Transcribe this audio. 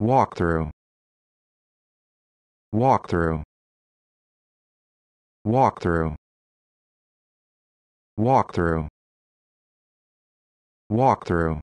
walk through walk through walk through walk through walk through